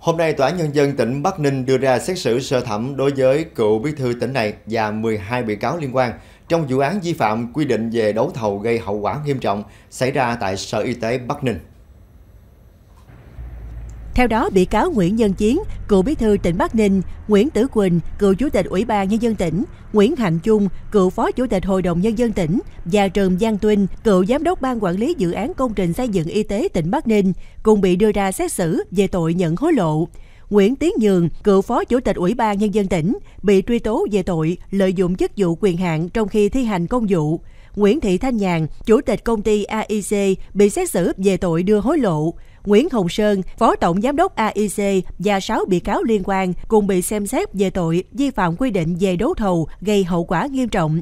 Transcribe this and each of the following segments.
Hôm nay, Tòa án Nhân dân tỉnh Bắc Ninh đưa ra xét xử sơ thẩm đối với cựu bí thư tỉnh này và 12 bị cáo liên quan trong vụ án vi phạm quy định về đấu thầu gây hậu quả nghiêm trọng xảy ra tại Sở Y tế Bắc Ninh. Theo đó, bị cáo Nguyễn Nhân Chiến, cựu bí thư tỉnh Bắc Ninh, Nguyễn Tử Quỳnh, cựu chủ tịch Ủy ban Nhân dân tỉnh, Nguyễn Hạnh Trung, cựu phó chủ tịch Hội đồng Nhân dân tỉnh và Trần Giang Tuyên, cựu giám đốc ban quản lý dự án công trình xây dựng y tế tỉnh Bắc Ninh, cùng bị đưa ra xét xử về tội nhận hối lộ. Nguyễn Tiến Nhường, cựu phó chủ tịch Ủy ban Nhân dân tỉnh, bị truy tố về tội lợi dụng chức vụ quyền hạn trong khi thi hành công vụ. Nguyễn Thị Thanh Nhàn, chủ tịch công ty AIC, bị xét xử về tội đưa hối lộ. Nguyễn Hồng Sơn, phó tổng giám đốc AIC và 6 bị cáo liên quan cùng bị xem xét về tội vi phạm quy định về đấu thầu gây hậu quả nghiêm trọng.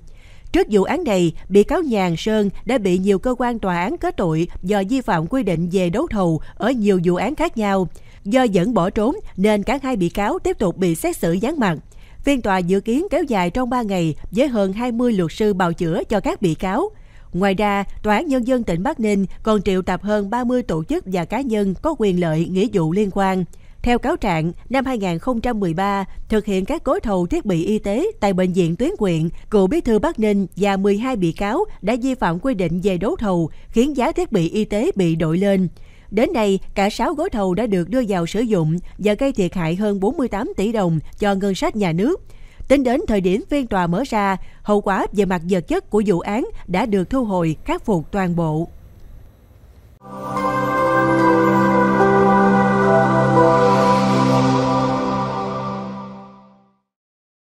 Trước vụ án này, bị cáo Nhàn Sơn đã bị nhiều cơ quan tòa án kết tội do vi phạm quy định về đấu thầu ở nhiều vụ án khác nhau. Do vẫn bỏ trốn nên cả hai bị cáo tiếp tục bị xét xử gián mạng. Phiên tòa dự kiến kéo dài trong 3 ngày với hơn 20 luật sư bào chữa cho các bị cáo. Ngoài ra, Tòa án Nhân dân tỉnh Bắc Ninh còn triệu tập hơn 30 tổ chức và cá nhân có quyền lợi, nghĩa vụ liên quan. Theo cáo trạng, năm 2013, thực hiện các gói thầu thiết bị y tế tại Bệnh viện tuyến quyện, cựu bí thư Bắc Ninh và 12 bị cáo đã vi phạm quy định về đấu thầu, khiến giá thiết bị y tế bị đội lên. Đến nay, cả 6 gói thầu đã được đưa vào sử dụng và gây thiệt hại hơn 48 tỷ đồng cho ngân sách nhà nước. Tính đến thời điểm phiên tòa mở ra, hậu quả về mặt vật chất của vụ án đã được thu hồi khắc phục toàn bộ.